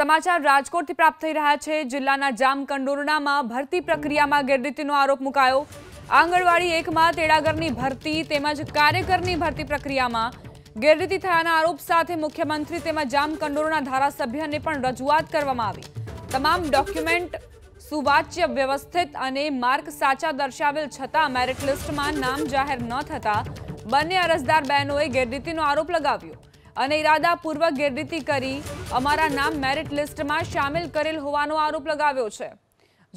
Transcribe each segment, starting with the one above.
સમાચાર રાજકોટથી પ્રાપ્ત થઈ રહ્યા છે જિલ્લાના જામકંડોરણામાં ભરતી પ્રક્રિયામાં ગેરરીતિનો આરોપ મુકાયો આંગણવાડી એકમાં તેડાગરની ભરતી તેમજ કાર્યકરની ભરતી પ્રક્રિયામાં ગેરરીતિ થયાના આરોપ સાથે મુખ્યમંત્રી તેમજ જામકંડોરણા ધારાસભ્યને પણ રજૂઆત કરવામાં આવી તમામ ડોક્યુમેન્ટ સુવાચ્ય વ્યવસ્થિત અને માર્ક સાચા દર્શાવેલ છતાં મેરિટ લિસ્ટમાં નામ જાહેર ન થતાં બંને અરજદાર બહેનોએ ગેરરીતિનો આરોપ લગાવ્યો અને ઇરાદાપૂર્વક ગેરરીતિ કરી અમારા નામ મેરિટ લિસ્ટમાં સામેલ કરેલ હોવાનો આરોપ લગાવ્યો છે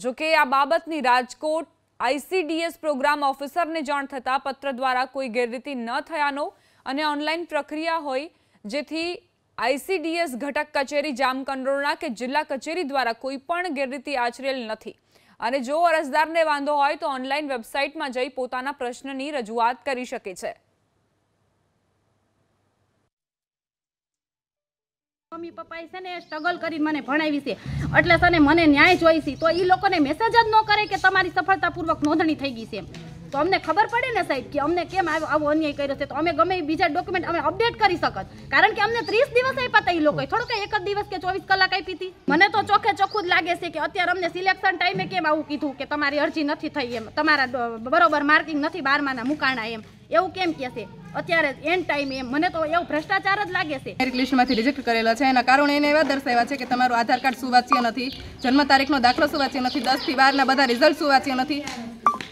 જો કે આ બાબતની રાજકોટ આઈસીડીએસ પ્રોગ્રામ ઓફિસરને જાણ થતાં પત્ર દ્વારા કોઈ ગેરરીતિ ન થયાનો અને ઓનલાઈન પ્રક્રિયા હોય જેથી આઈસીડીએસ ઘટક કચેરી જામકંડોળના કે જિલ્લા કચેરી દ્વારા કોઈ પણ ગેરરીતિ આચરેલ નથી અને જો અરજદારને વાંધો હોય તો ઓનલાઈન વેબસાઇટમાં જઈ પોતાના પ્રશ્નની રજૂઆત કરી શકે છે મમ્મી પપ્પાએ છે ને સ્ટ્રગલ કરીને મને ભણાવી છે એટલે છે મને ન્યાય જોઈ છે તો એ લોકોને મેસેજ જ ન કરે કે તમારી સફળતાપૂર્વક નોંધણી થઈ ગઈ છે તો અમને ખબર પડે ને સાહેબ કે અમને કેમ આવો અન્યાય કર્યો છે તો અમે ગમે બીજા ડોક્યુમેન્ટ અમે અપડેટ કરી શકત કારણ કે અમને ત્રીસ દિવસ આપ્યા હતા એ લોકોએ થોડું કે એક જ દિવસ કે ચોવીસ કલાક આપી હતી મને તો ચોખ્ખે ચોખ્ખું જ લાગે છે કે અત્યારે અમને સિલેક્શન ટાઈમે કેમ આવું કીધું કે તમારી અરજી નથી થઈ એમ તમારા બરોબર માર્કિંગ નથી બારમાના મુકાણા એમ એવું કેમ કહે છે અત્યારે એન ટાઈમે મને તો એવું ભ્રષ્ટાચાર જ લાગે છે મેરિટ લિસ્ટમાંથી રિજેક્ટ કરેલા છે એના કારણે એને એવા દર્શાવ્યા છે કે તમારું આધાર કાર્ડ સુવાચ્ય નથી જન્મ તારીખનો દાખલો સુવાચ્ય નથી દસથી બારના બધા રિઝલ્ટ સુવાચ્ય નથી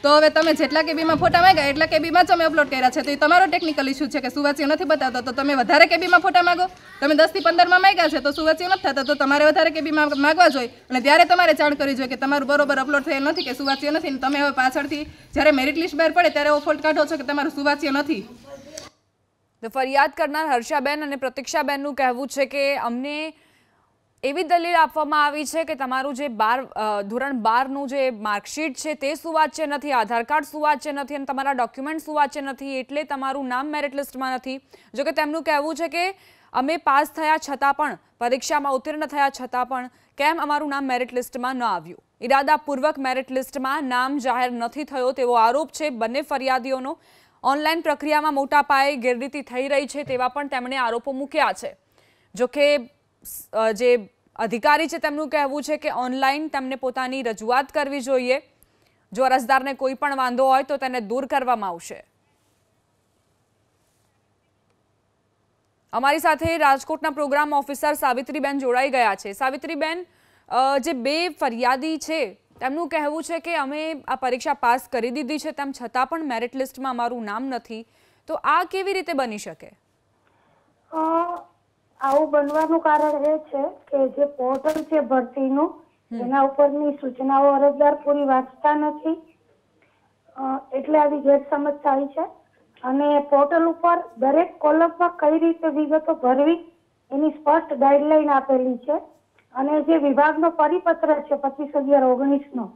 તો હવે તમે જેટલા કેબીમાં ફોટા માંગ્યા એટલા કેબીમાં જ અમે અપલોડ કર્યા છે તો એ તમારો ટેકનિકલ ઇસ્યુ છે કે સુવાસીઓ નથી બતાવતો તો તમે વધારે કેબીમાં ફોટા માગો તમે દસથી પંદરમાં માંગ્યા છે તો સુવાસીઓ નથી થતા તો તમારે વધારે કેબીમાં માગવા જોઈએ અને ત્યારે તમારે જાણ કરવી જોઈએ કે તમારું બરોબર અપલોડ થયેલ નથી કે સુવાસીઓ નથી તમે હવે પાછળથી જ્યારે મેરિટ લિસ્ટ બહાર પડે ત્યારે ઓફોલ્ટ કાઢો છો કે તમારું સુવાસીઓ નથી તો ફરિયાદ કરનાર હર્ષાબેન અને પ્રતિક્ષાબેનનું કહેવું છે કે અમને એવી દલીલ આપવામાં આવી છે કે તમારું જે બાર ધોરણ બારનું જે માર્કશીટ છે તે સુવાચ્ય નથી આધાર કાર્ડ સુવાચ્ય નથી અને તમારા ડોક્યુમેન્ટ સુવાચ્ય નથી એટલે તમારું નામ મેરિટ લિસ્ટમાં નથી જોકે તેમનું કહેવું છે કે અમે પાસ થયા છતાં પણ પરીક્ષામાં ઉત્તીર્ણ થયા છતાં પણ કેમ અમારું નામ મેરિટ લિસ્ટમાં ન આવ્યું ઇરાદાપૂર્વક મેરિટ લિસ્ટમાં નામ જાહેર નથી થયો તેવો આરોપ છે બંને ફરિયાદીઓનો ઓનલાઈન પ્રક્રિયામાં મોટા પાયે ગેરરીતિ થઈ રહી છે તેવા પણ તેમણે આરોપો મૂક્યા છે જોકે જે અધિકારી છે તેમનું કહેવું છે કે ઓનલાઈન તેમને પોતાની રજૂઆત કરવી જોઈએ જો અરજદારને કોઈ પણ વાંધો હોય તો તેને દૂર કરવામાં આવશે અમારી સાથે રાજકોટના પ્રોગ્રામ ઓફિસર સાવિત્રીબેન જોડાઈ ગયા છે સાવિત્રીબેન જે બે ફરિયાદી છે તેમનું કહેવું છે કે અમે આ પરીક્ષા પાસ કરી દીધી છે તેમ છતાં પણ મેરિટ લિસ્ટમાં અમારું નામ નથી તો આ કેવી રીતે બની શકે આવું બનવાનું કારણ એ છે કે જે પોર્ટલ છે ભરતીનું એના ઉપરની સૂચનાઓ અરજદાર પૂરી વાંચતા નથી એટલે આવી ગેરસમજ થાય છે અને પોર્ટલ ઉપર દરેક કોલમમાં કઈ રીતે વિગતો ભરવી એની સ્પષ્ટ ગાઈડલાઈન આપેલી છે અને જે વિભાગનો પરિપત્ર છે પચીસ અગિયાર ઓગણીસનો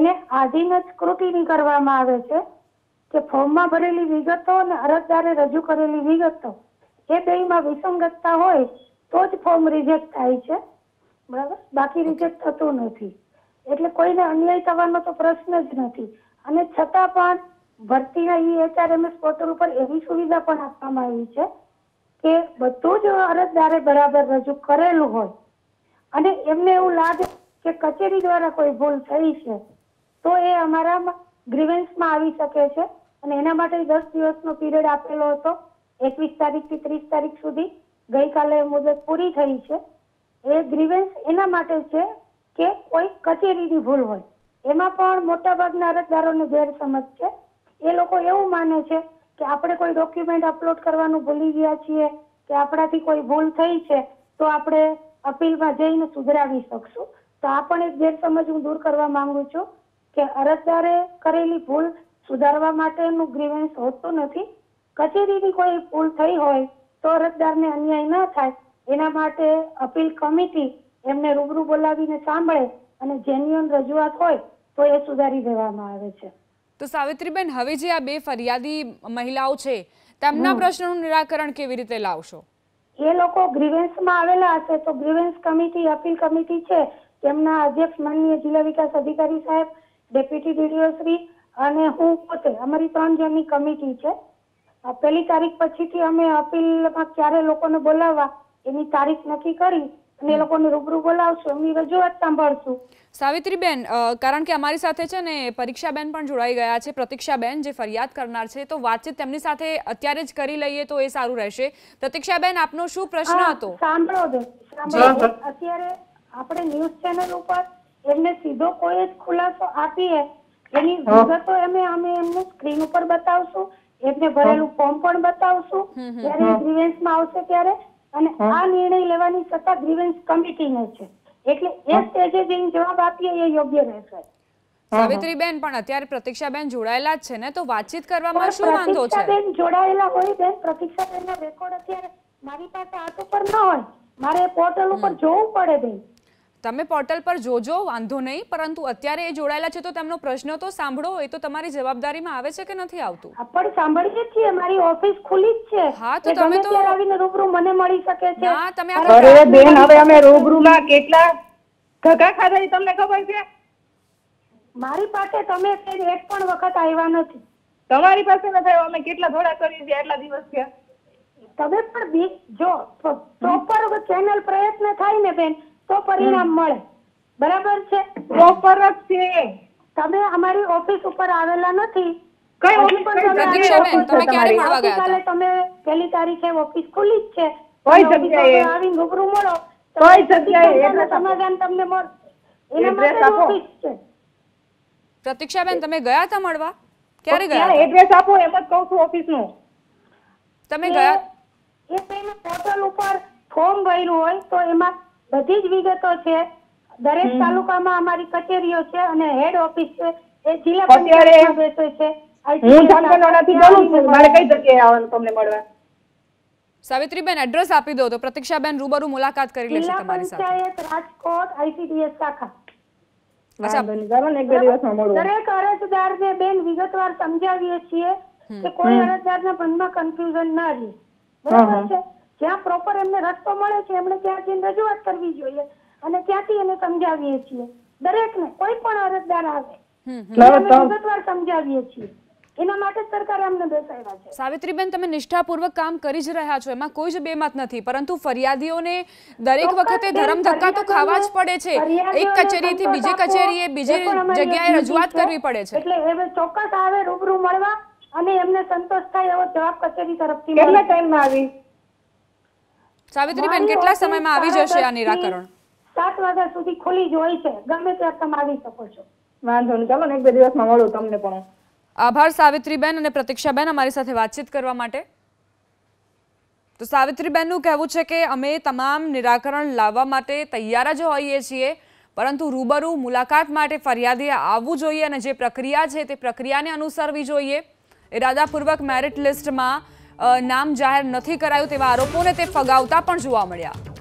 એને આધીન જ સ્ક્રુટિની કરવામાં આવે છે કે ફોર્મમાં ભરેલી વિગતો અને અરજદારે રજૂ કરેલી વિગતો જે બેમાં વિસંગતતા હોય તો જ ફોર્મ રિજેક્ટ થાય છે બરાબર બાકી રિજેક્ટ થતું નથી એટલે કોઈને અન્યાય થવાનો તો પ્રશ્ન જ નથી અને છતાં પણ ભરતીના ઈ એચઆરએમએસ પોર્ટલ ઉપર એવી સુવિધા પણ આપવામાં આવી છે કે બધું જ અરજદારે બરાબર રજૂ કરેલું હોય અને એમને એવું લાગે કે કચેરી દ્વારા કોઈ ભૂલ થઈ છે તો એ અમારા ગ્રીવેન્સમાં આવી શકે છે અને એના માટે દસ દિવસનો પીરિયડ આપેલો હતો એકવીસ તારીખ થી ત્રીસ તારીખ સુધી ગઈકાલે મુદત પૂરી થઈ છે એ ગ્રીવેન્સ એના માટે છે કે કોઈ કચેરીની ભૂલ હોય એમાં પણ મોટાભાગના અરજદારોને ગેરસમજ છે એ લોકો એવું માને છે કે આપણે કોઈ ડોક્યુમેન્ટ અપલોડ કરવાનું ભૂલી ગયા છીએ કે આપણાથી કોઈ ભૂલ થઈ છે તો આપણે અપીલમાં જઈને સુધરાવી શકશું તો આ પણ એક ગેરસમજ હું દૂર કરવા માંગુ છું કે અરજદારે કરેલી ભૂલ સુધારવા માટેનું ગ્રીવેન્સ હોતું નથી કચેરીની કોઈ ભૂલ થઈ હોય તો અરજદારને અન્યાય ન થાય એના માટે અપીલ કમિટી એમને રૂબરૂ બોલાવીને સાંભળે અને જેન્યુઅન રજૂઆત હોય તો એ સુધારી દેવામાં આવે છે તો સાવિત્રીબેન હવે જે આ બે ફરિયાદી મહિલાઓ છે તેમના પ્રશ્નોનું નિરાકરણ કેવી રીતે લાવશો એ લોકો ગ્રીવેન્સમાં આવેલા હશે તો ગ્રીવેન્સ કમિટી અપીલ કમિટી છે તેમના અધ્યક્ષ માનનીય જિલ્લા વિકાસ અધિકારી સાહેબ ડેપ્યુટી ડીડીઓ શ્રી અને હું પોતે અમારી ત્રણ જણની કમિટી છે પહેલી તારીખ પછીથી અમે અપીલમાં ક્યારે લોકોને બોલાવવા એની તારીખ નક્કી કરી અને એ લોકોને રૂબરૂ બોલાવશું એમની રજૂઆત સાંભળશું સાવિત્રીબેન કારણ કે અમારી સાથે છે ને પરીક્ષાબેન પણ જોડાઈ ગયા છે પ્રતિક્ષાબેન જે ફરિયાદ કરનાર છે તો વાતચીત તેમની સાથે અત્યારે જ કરી લઈએ તો એ સારું રહેશે પ્રતિક્ષાબેન આપનો શું પ્રશ્ન હતો સાંભળો બેન અત્યારે આપણે ન્યૂઝ ચેનલ ઉપર એમને સીધો કોઈ જ ખુલાસો આપીએ એની વિગતો અમે અમે એમને સ્ક્રીન ઉપર બતાવશું એમને ભરેલું ફોર્મ પણ બતાવશું જ્યારે ગ્રીવેન્સમાં આવશે ત્યારે અને આ નિર્ણય લેવાની સત્તા ગ્રીવેન્સ કમિટીને છે એટલે એ સ્ટેજે જઈને જવાબ આપીએ એ યોગ્ય રહેશે સાવિત્રીબેન પણ અત્યારે પ્રતીક્ષાબેન જોડાયેલા જ છે ને તો વાતચીત કરવામાં શું વાંધો છે પ્રતીક્ષાબેન જોડાયેલા હોય બેન પ્રતીક્ષાબેનનો રેકોર્ડ અત્યારે મારી પાસે હાથ ઉપર ન હોય મારે પોર્ટલ ઉપર જોવું પડે બેન તમે પોર્ટલ પર જોજો વાંધો નહીં પરંતુ અત્યારે એ જોડાયેલા છે તો તેમનો પ્રશ્ન તો સાંભળો એ તો તમારી જવાબદારીમાં આવે છે કે નથી આવતું પણ સાંભળીએ છીએ મારી ઓફિસ ખુલી જ છે હા તો તમે તો આવીને રૂબરૂ મને મળી શકે છે હા તમે અરે બેન હવે અમે રૂબરૂમાં કેટલા ધક્કા ખાધા તમને ખબર છે મારી પાસે તમે એક પણ વખત આવ્યા નથી તમારી પાસે નથી અમે કેટલા ધોડા કરી છે એટલા દિવસ થયા તમે પણ જો પ્રોપર ચેનલ પ્રયત્ન થાય ને બેન તો પરિણામ મળે બરાબર છે પ્રોપર જ છે તમે અમારી ઓફિસ ઉપર આવેલા નથી કઈ ઓફિસ પર તમે ક્યારે મળવા ગયા કાલે તમે પહેલી તારીખે ઓફિસ ખુલી જ છે કોઈ જગ્યાએ આવીને રૂબરૂ મળો કોઈ જગ્યાએ એટલે સમાધાન તમને મળ એના માટે ઓફિસ છે પ્રતીક્ષાબેન તમે ગયા હતા મળવા ક્યારે ગયા એડ્રેસ આપો એમ જ કહું છું ઓફિસ નું તમે ગયા એ પેલા પોર્ટલ ઉપર ફોર્મ ભર્યું હોય તો એમાં બધી જ વિગતો છે દરેક તાલુકામાં અમારી કચેરીઓ છે અને હેડ ઓફિસ છે એ જિલ્લા પંચાયતમાં બેસે છે હું જામકંડોળાથી બોલું છું મારે કઈ જગ્યાએ આવવાનું તમને મળવા સાવિત્રીબેન એડ્રેસ આપી દો તો પ્રતીક્ષાબેન રૂબરૂ મુલાકાત કરી લેશે તમારી સાથે જિલ્લા પંચાયત રાજકોટ આઈસીડીએસ શાખા દરેક અરજદાર ને બેન વિગતવાર સમજાવીએ છીએ કે કોઈ અરજદાર ના મનમાં કન્ફ્યુઝન ના રહે બરાબર છે જ્યાં પ્રોપર એમને રસ્તો મળે છે એમણે ત્યાં જઈને રજૂઆત કરવી જોઈએ અને ત્યાંથી એને સમજાવીએ છીએ દરેકને કોઈ પણ અરજદાર આવે વિગતવાર સમજાવીએ છીએ એના માટે સરકારે અમને બેસાડ્યા છે સાવિત્રીબેન તમે નિષ્ઠાપૂર્વક કામ કરી જ રહ્યા છો એમાં કોઈ જ બેમત નથી પરંતુ ફરિયાદીઓને દરેક વખતે ધરમ ધક્કા તો ખાવા જ પડે છે એક કચેરી થી બીજી કચેરી એ બીજી જગ્યાએ રજૂઆત કરવી પડે છે એટલે હવે ચોક્કસ આવે રૂબરૂ મળવા અને એમને સંતોષ થાય એવો જવાબ કચેરી તરફથી કેટલા ટાઈમમાં આવી સાવિત્રીબેન કેટલા સમયમાં આવી જશે આ નિરાકરણ સાત વાગ્યા સુધી ખુલી જ હોય છે ગમે ત્યારે તમે આવી શકો છો વાંધો નહીં ચાલો ને એક બે દિવસમાં મળું તમને પણ આભાર સાવિત્રીબેન અને પ્રતીક્ષાબેન અમારી સાથે વાતચીત કરવા માટે તો સાવિત્રીબેનનું કહેવું છે કે અમે તમામ નિરાકરણ લાવવા માટે તૈયાર જ હોઈએ છીએ પરંતુ રૂબરૂ મુલાકાત માટે ફરિયાદીએ આવવું જોઈએ અને જે પ્રક્રિયા છે તે પ્રક્રિયાને અનુસરવી જોઈએ ઇરાદાપૂર્વક મેરિટ લિસ્ટમાં નામ જાહેર નથી કરાયું તેવા આરોપોને તે ફગાવતા પણ જોવા મળ્યા